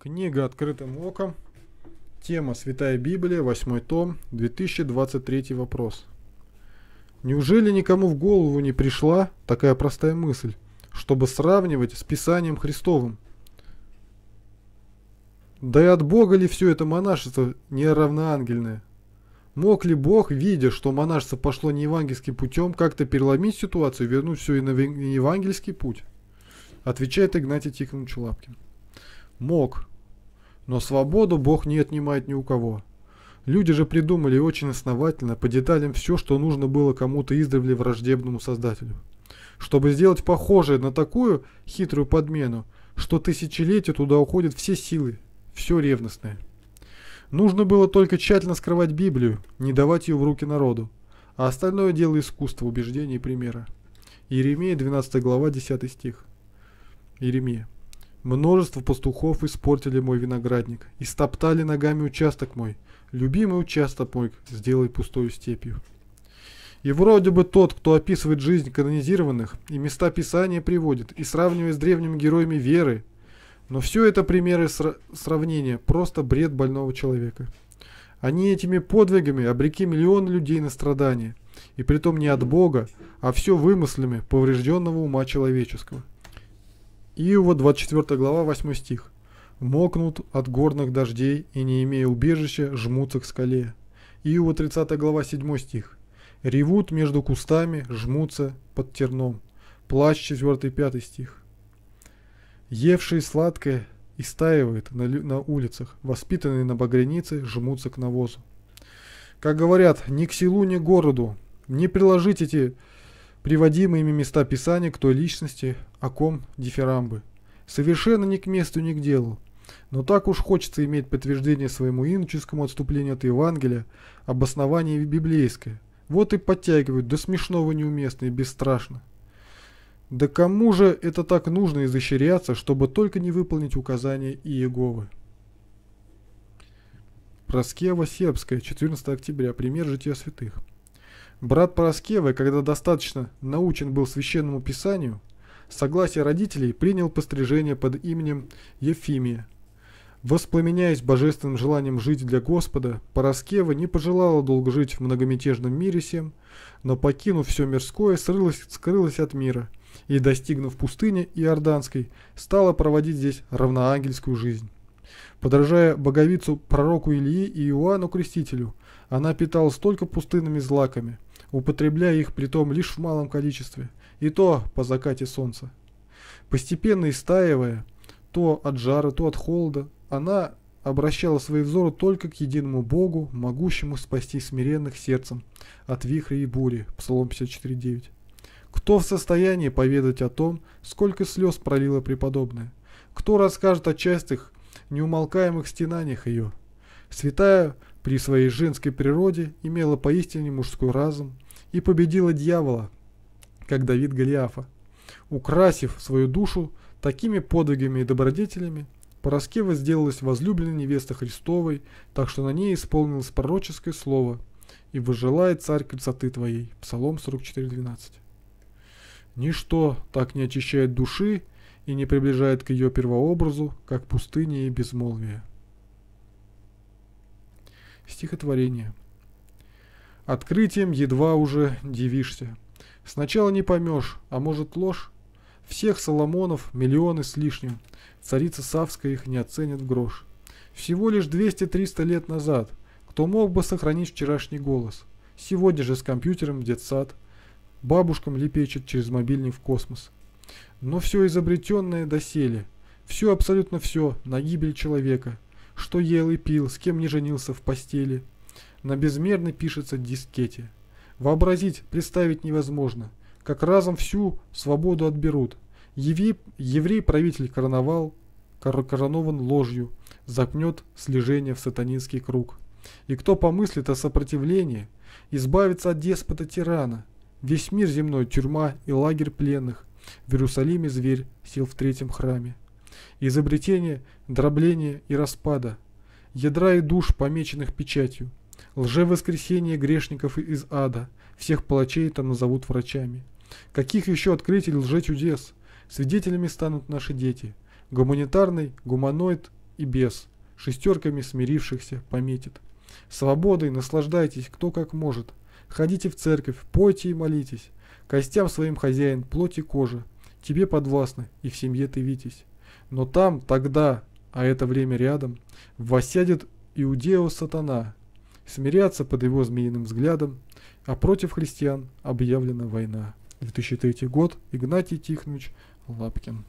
Книга «Открытым оком». Тема «Святая Библия», 8 том, 2023 вопрос. Неужели никому в голову не пришла такая простая мысль, чтобы сравнивать с Писанием Христовым? Да и от Бога ли все это монашество не равноангельное? Мог ли Бог, видя, что монашество пошло не евангельским путем, как-то переломить ситуацию и вернуть все и на евангельский путь? Отвечает Игнатий Тихонович Лапкин. Мог. Но свободу Бог не отнимает ни у кого. Люди же придумали очень основательно по деталям все, что нужно было кому-то издревле враждебному создателю. Чтобы сделать похожее на такую хитрую подмену, что тысячелетия туда уходят все силы, все ревностное. Нужно было только тщательно скрывать Библию, не давать ее в руки народу, а остальное дело искусства, убеждения и примера. Иеремия, 12 глава, 10 стих. Иеремия. Множество пастухов испортили мой виноградник, и стоптали ногами участок мой, любимый участок мой, сделай пустую степью. И вроде бы тот, кто описывает жизнь канонизированных, и места Писания приводит, и сравнивает с древними героями веры, но все это примеры сра- сравнения, просто бред больного человека. Они этими подвигами обреки миллион людей на страдания, и притом не от Бога, а все вымыслами поврежденного ума человеческого. Иова, 24 глава, 8 стих. «Мокнут от горных дождей и, не имея убежища, жмутся к скале». Иова, 30 глава, 7 стих. «Ревут между кустами, жмутся под терном». Плащ, 4-5 стих. «Евшие сладкое истаивает на, на улицах, воспитанные на багрянице жмутся к навозу». Как говорят, ни к селу, ни к городу, не приложить эти приводимые ими места писания к той личности, о ком дифирамбы. Совершенно ни к месту, ни к делу. Но так уж хочется иметь подтверждение своему иноческому отступлению от Евангелия, обоснование библейское. Вот и подтягивают, до смешного неуместно и бесстрашно. Да кому же это так нужно изощряться, чтобы только не выполнить указания Иеговы? Проскева Сербская, 14 октября, пример жития святых. Брат Параскевы, когда достаточно научен был священному писанию, согласие родителей принял пострижение под именем Ефимия. Воспламеняясь божественным желанием жить для Господа, Параскева не пожелала долго жить в многомятежном мире всем, но, покинув все мирское, срылась, скрылась от мира и, достигнув пустыни Иорданской, стала проводить здесь равноангельскую жизнь. Подражая боговицу пророку Илии и Иоанну Крестителю, она питалась только пустынными злаками – употребляя их притом лишь в малом количестве, и то по закате солнца. Постепенно истаивая, то от жара, то от холода, она обращала свои взоры только к единому Богу, могущему спасти смиренных сердцем от вихрей и бури. Псалом 54.9. Кто в состоянии поведать о том, сколько слез пролила преподобная? Кто расскажет о частых, неумолкаемых стенаниях ее? Святая при своей женской природе имела поистине мужской разум и победила дьявола, как Давид Голиафа, украсив свою душу такими подвигами и добродетелями, Пороскева сделалась возлюбленной невестой Христовой, так что на ней исполнилось пророческое слово «И выжелает царь красоты твоей» Псалом 44.12. Ничто так не очищает души и не приближает к ее первообразу, как пустыня и безмолвие. Стихотворение. Открытием едва уже дивишься. Сначала не поймешь, а может ложь? Всех Соломонов миллионы с лишним. Царица Савская их не оценит в грош. Всего лишь 200-300 лет назад. Кто мог бы сохранить вчерашний голос? Сегодня же с компьютером в детсад. Бабушкам лепечет через мобильник в космос. Но все изобретенное доселе. Все, абсолютно все, на гибель человека – что ел и пил, с кем не женился в постели. На безмерно пишется дискете. Вообразить, представить невозможно, как разом всю свободу отберут. Еврей-правитель короновал, коронован ложью, запнет слежение в сатанинский круг. И кто помыслит о сопротивлении, избавится от деспота-тирана. Весь мир земной – тюрьма и лагерь пленных. В Иерусалиме зверь сел в третьем храме изобретения, дробления и распада, ядра и душ, помеченных печатью, лжевоскресение грешников из ада, всех палачей там назовут врачами. Каких еще открытий лжечудес? Свидетелями станут наши дети. Гуманитарный, гуманоид и бес, шестерками смирившихся пометит. Свободой наслаждайтесь, кто как может. Ходите в церковь, пойте и молитесь. Костям своим хозяин, плоть и кожа. Тебе подвластны, и в семье ты витязь. Но там, тогда, а это время рядом, восядет Иудео сатана, смиряться под его змеиным взглядом, а против христиан объявлена война. 2003 год, Игнатий Тихонович Лапкин.